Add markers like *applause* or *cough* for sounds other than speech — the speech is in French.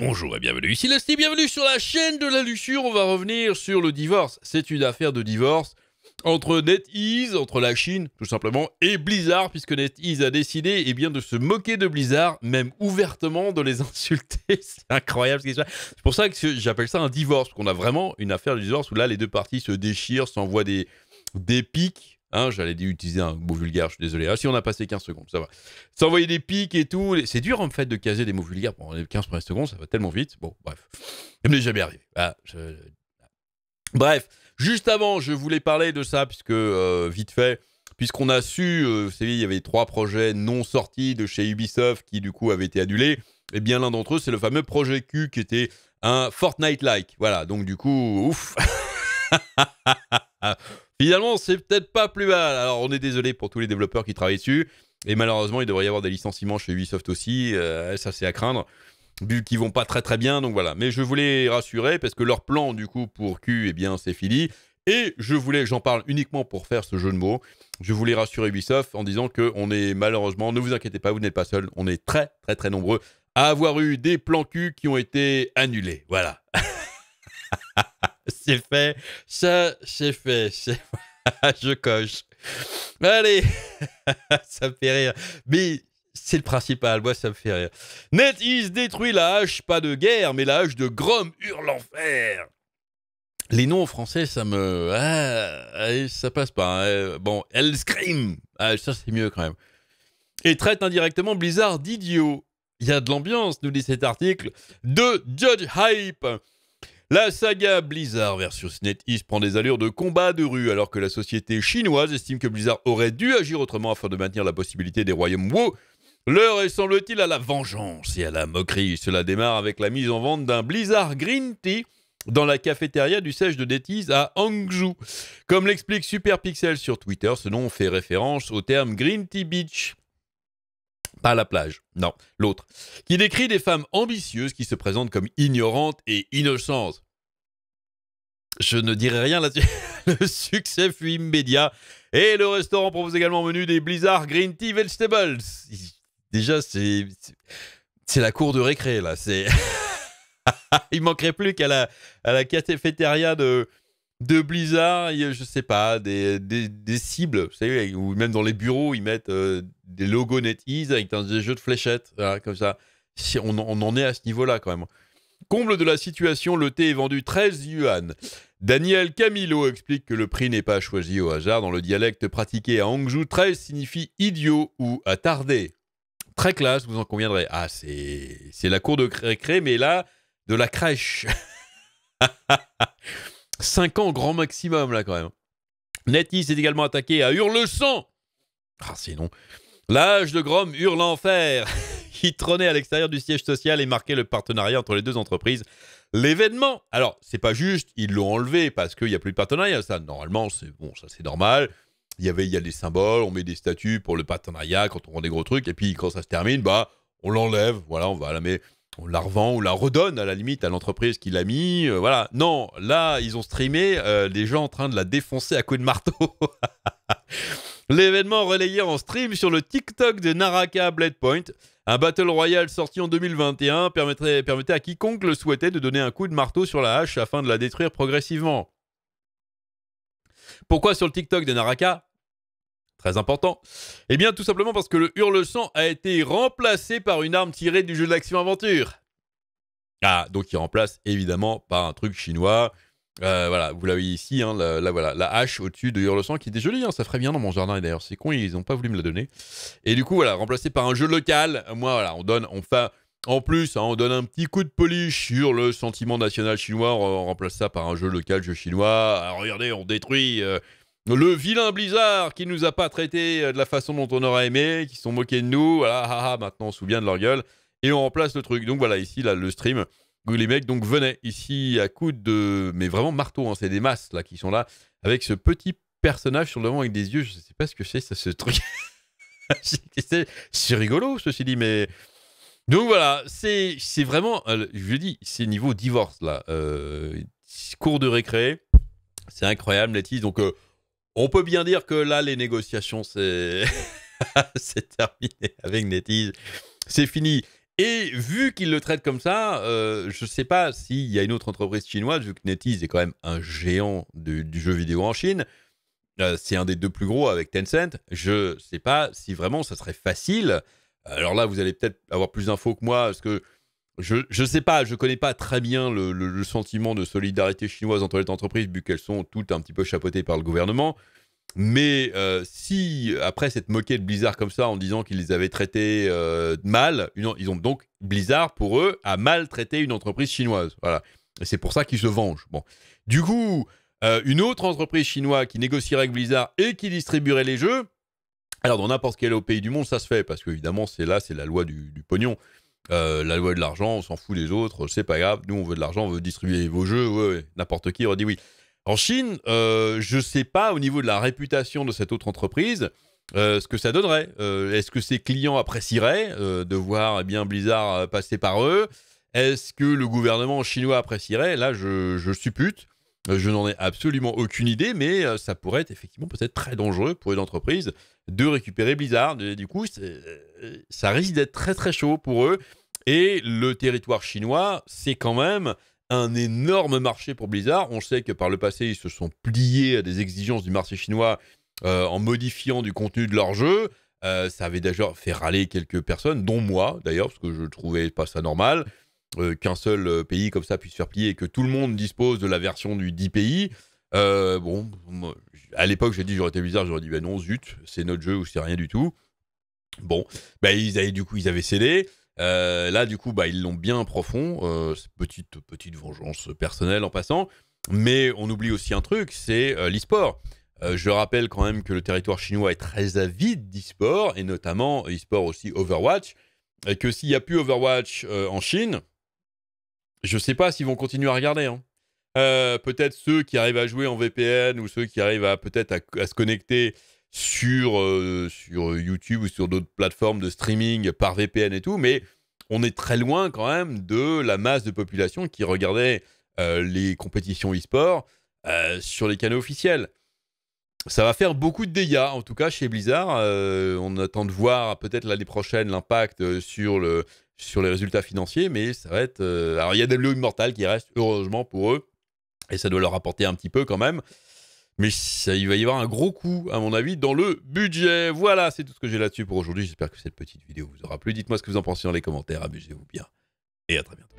Bonjour et bienvenue, ici Leslie, bienvenue sur la chaîne de la luxure, on va revenir sur le divorce. C'est une affaire de divorce entre NetEase, entre la Chine tout simplement, et Blizzard, puisque NetEase a décidé et eh bien, de se moquer de Blizzard, même ouvertement de les *laughs* insulter. c'est incroyable ce qui se passe. C'est pour ça que j'appelle ça un divorce, qu'on a vraiment une affaire de divorce où là les deux parties se déchirent, s'envoient des, des pics, Hein, j'allais utiliser un mot vulgaire, je suis désolé. Ah, si on a passé 15 secondes, ça va. S'envoyer des pics et tout. C'est dur en fait de caser des mots vulgaires. Bon, 15 premières secondes, ça va tellement vite. Bon, bref. Ça m'est jamais arrivé. Ah, bref, juste avant, je voulais parler de ça, puisque euh, vite fait, puisqu'on a su, euh, vous savez, il y avait trois projets non sortis de chez Ubisoft qui du coup avaient été annulés. Et eh bien l'un d'entre eux, c'est le fameux projet Q qui était un Fortnite-like. Voilà, donc du coup, ouf. *laughs* Finalement, c'est peut-être pas plus mal. Alors, on est désolé pour tous les développeurs qui travaillent dessus. Et malheureusement, il devrait y avoir des licenciements chez Ubisoft aussi. Euh, ça, c'est à craindre. Vu qu'ils vont pas très très bien, donc voilà. Mais je voulais rassurer parce que leur plan du coup pour Q, eh bien, c'est fini. Et je voulais, j'en parle uniquement pour faire ce jeu de mots. Je voulais rassurer Ubisoft en disant que on est malheureusement, ne vous inquiétez pas, vous n'êtes pas seul. On est très très très nombreux à avoir eu des plans Q qui ont été annulés. Voilà. *laughs* c'est fait. Ça, c'est fait. C'est... *laughs* je coche. Allez, *laughs* ça me fait rire. Mais c'est le principal, moi ça me fait rire. NetEase détruit la hache, pas de guerre, mais la hache de Grom hurle enfer. Les noms français, ça me... Ah, ça passe pas. Hein. Euh, bon, elle scream. Ah, ça c'est mieux quand même. Et traite indirectement Blizzard d'idiot. Il y a de l'ambiance, nous dit cet article, de Judge Hype. La saga Blizzard versus NetEase prend des allures de combat de rue alors que la société chinoise estime que Blizzard aurait dû agir autrement afin de maintenir la possibilité des royaumes WoW. L'heure est semble-t-il à la vengeance et à la moquerie. Cela démarre avec la mise en vente d'un Blizzard Green Tea dans la cafétéria du siège de NetEase à Hangzhou. Comme l'explique Superpixel sur Twitter, ce nom fait référence au terme Green Tea Beach pas la plage, non, l'autre. Qui décrit des femmes ambitieuses qui se présentent comme ignorantes et innocentes. Je ne dirai rien là-dessus. *laughs* le succès fut immédiat. Et le restaurant propose également un menu des Blizzard Green Tea Vegetables. Déjà, c'est. C'est la cour de récré, là. C'est. *laughs* Il manquerait plus qu'à la, à la cafétéria de, de Blizzard, je sais pas, des, cibles, vous savez, ou même dans les bureaux, ils mettent euh, des logos NetEase avec des jeux de fléchettes, hein, comme ça. Si on, en est à ce niveau-là quand même. Comble de la situation, le thé est vendu 13 yuan. Daniel Camilo explique que le prix n'est pas choisi au hasard. Dans le dialecte pratiqué à Hangzhou, 13 signifie idiot ou attardé. Très classe, vous en conviendrez. Ah, c'est la cour de récré, mais là, de la crèche. *laughs* Cinq ans grand maximum, là, quand même. Netis est également attaqué à Hurle-Sang. Ah, c'est non. L'âge de Grom hurle enfer. qui *laughs* trônait à l'extérieur du siège social et marquait le partenariat entre les deux entreprises. L'événement, alors, c'est pas juste, ils l'ont enlevé parce qu'il n'y a plus de partenariat. Ça, normalement, c'est bon, ça c'est normal. Il y avait, il y a des symboles, on met des statues pour le partenariat quand on rend des gros trucs, et puis quand ça se termine, bah, on l'enlève. Voilà, on va la mettre on la revend ou la redonne à la limite à l'entreprise qui l'a mis. Euh, voilà. Non, là, ils ont streamé euh, des les gens en train de la défoncer à coups de marteau. *laughs* L'événement relayé en stream sur le TikTok de Naraka Blade Un Battle Royale sorti en 2021 permettrait, permettait à quiconque le souhaitait de donner un coup de marteau sur la hache afin de la détruire progressivement. Pourquoi sur le TikTok de Naraka Très important. Eh bien, tout simplement parce que le hurle-sang a été remplacé par une arme tirée du jeu d'action-aventure. Ah, donc il remplace évidemment par un truc chinois. Euh, voilà, vous l'avez ici, hein, la, voilà, la hache au-dessus de Hurle-sang qui était jolie, hein, ça ferait bien dans mon jardin Et d'ailleurs, c'est con, ils n'ont pas voulu me la donner. Et du coup, voilà, remplacé par un jeu local, moi, voilà, on donne, on fait, en plus, hein, on donne un petit coup de polish sur le sentiment national chinois, on remplace ça par un jeu local, jeu chinois. Alors, ah, regardez, on détruit euh, le vilain Blizzard qui nous a pas traités euh, de la façon dont on aurait aimé, qui sont moqués de nous, voilà, maintenant on se souvient de leur gueule, et on remplace le truc. Donc voilà, ici, là, le stream, où les mecs donc venaient ici à coups de, mais vraiment marteau, hein, c'est des masses là qui sont là, avec ce petit personnage sur le devant avec des yeux, je sais pas ce que c'est, ça, ce truc. *laughs* c'est rigolo, ceci dit, mais. Donc voilà, c'est vraiment, euh, je dis, c'est niveau divorce là. Euh, cours de récré, c'est incroyable, Letty. Donc. On peut bien dire que là, les négociations, c'est *laughs* terminé avec NetEase. C'est fini. Et vu qu'ils le traitent comme ça, euh, je ne sais pas s'il y a une autre entreprise chinoise, vu que NetEase est quand même un géant du, jeu vidéo en Chine. Euh, c'est un des deux plus gros avec Tencent. Je ne sais pas si vraiment ça serait facile. Alors là, vous allez peut-être avoir plus d'infos que moi, parce que je ne sais pas, je connais pas très bien le, sentiment de solidarité chinoise entre les entreprises, vu qu'elles sont toutes un petit peu chapeautées par le gouvernement. Mais euh, si, après s'être moqué de Blizzard comme ça en disant qu'ils les avaient traités euh, mal, ils ont donc Blizzard, pour eux, a mal traité une entreprise chinoise. Voilà. Et c'est pour ça qu'ils se vengent. Bon. Du coup, euh, une autre entreprise chinoise qui négocierait avec Blizzard et qui distribuerait les jeux, alors dans n'importe quel pays du monde, ça se fait, parce qu'évidemment, c'est là, c'est la loi du pognon. Euh, la loi de l'argent, on s'en fout des autres, c'est pas grave, nous on veut de l'argent, on veut distribuer vos jeux, n'importe qui aurait dit oui. En Chine, euh, je sais pas au niveau de la réputation de cette autre entreprise euh, ce que ça donnerait. Euh, est-ce que ses clients apprécieraient de voir eh bien Blizzard passer par eux Est-ce que le gouvernement chinois apprécierait Là, je suppute. Euh, je n'en ai absolument aucune idée, mais euh, ça pourrait être effectivement peut-être très dangereux pour une entreprise de récupérer Blizzard. du coup, euh, ça risque d'être très très chaud pour eux. Et le territoire chinois, c'est quand même un énorme marché pour Blizzard. On sait que par le passé, ils se sont pliés à des exigences du marché chinois en modifiant du contenu de leur jeu. ça avait d'ailleurs fait râler quelques personnes, dont moi d'ailleurs, parce que je ne trouvais pas ça normal. Euh, qu'un seul euh, pays comme ça puisse faire plier et que tout le monde dispose de la version du 10 pays. Euh, bon, à l'époque, j'ai dit, j'aurais été bizarre, j'aurais dit, ben non, zut, c'est notre jeu ou c'est rien du tout. Bon, bah, ils avaient, du coup, ils avaient cédé. là, du coup, bah, ils l'ont bien profond. petite, petite vengeance personnelle en passant. Mais on oublie aussi un truc, c'est l'e-sport. je rappelle quand même que le territoire chinois est très avide d'e-sport, et notamment e-sport aussi Overwatch. Et que s'il n'y a plus Overwatch en Chine, je sais pas s'ils vont continuer à regarder. Hein. Euh, peut-être ceux qui arrivent à jouer en VPN ou ceux qui arrivent à peut-être à, se connecter sur, euh, sur YouTube ou sur d'autres plateformes de streaming par VPN et tout, mais on est très loin quand même de la masse de population qui regardait euh, les compétitions e-sport sur les canaux officiels. Ça va faire beaucoup de dégâts, en tout cas chez Blizzard. Euh, on attend de voir peut-être l'année prochaine l'impact euh, sur, le, sur les résultats financiers, mais ça va être. Euh, alors, il y a des bleus Immortal qui restent, heureusement pour eux, et ça doit leur apporter un petit peu quand même. Mais ça, il va y avoir un gros coup, à mon avis, dans le budget. Voilà, c'est tout ce que j'ai là-dessus pour aujourd'hui. J'espère que cette petite vidéo vous aura plu. Dites-moi ce que vous en pensez dans les commentaires. Amusez-vous bien. Et à très bientôt.